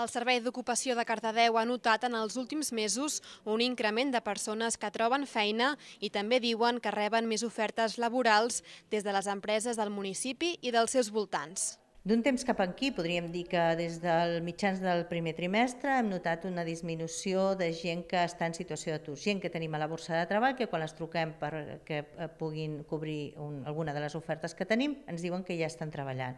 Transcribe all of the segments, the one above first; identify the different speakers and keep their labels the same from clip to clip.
Speaker 1: El Servei d'Ocupació de Cardedeu ha notat en els últims mesos un increment de persones que troben feina i també diuen que reben més ofertes laborals des de les empreses del municipi i dels seus voltants.
Speaker 2: D'un temps cap aquí, podríem dir que des del mitjans del primer trimestre hem notat una disminució de gent que està en situació d'atur, gent que tenim a la borsa de treball, que quan les truquem perquè puguin cobrir un, alguna de les ofertes que tenim, ens diuen que ja estan treballant.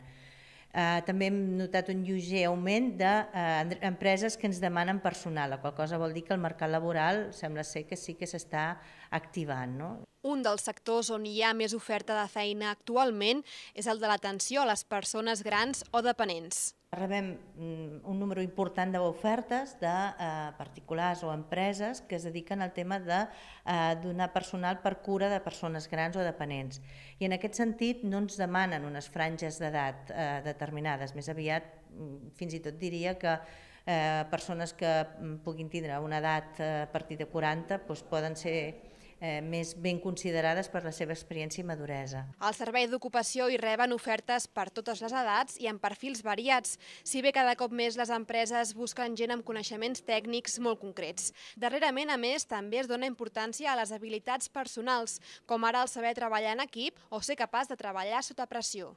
Speaker 2: Eh, també hem notat un lleuger augment d'empreses de, eh, que ens demanen personal, la qual cosa vol dir que el mercat laboral sembla ser que sí que s'està activant. No?
Speaker 1: Un dels sectors on hi ha més oferta de feina actualment és el de l'atenció a les persones grans o dependents.
Speaker 2: Rebem mm, un número important d'ofertes de eh, particulars o empreses que es dediquen al tema de eh, donar personal per cura de persones grans o dependents. I en aquest sentit no ens demanen unes franges d'edat eh, determinades, més aviat mm, fins i tot diria que eh, persones que mm, puguin tindre una edat eh, a partir de 40 doncs poden ser eh, més ben considerades per la seva experiència i maduresa.
Speaker 1: Al Servei d'Ocupació hi reben ofertes per totes les edats i amb perfils variats, si bé cada cop més les empreses busquen gent amb coneixements tècnics molt concrets. Darrerament, a més, també es dona importància a les habilitats personals, com ara el saber treballar en equip o ser capaç de treballar sota pressió.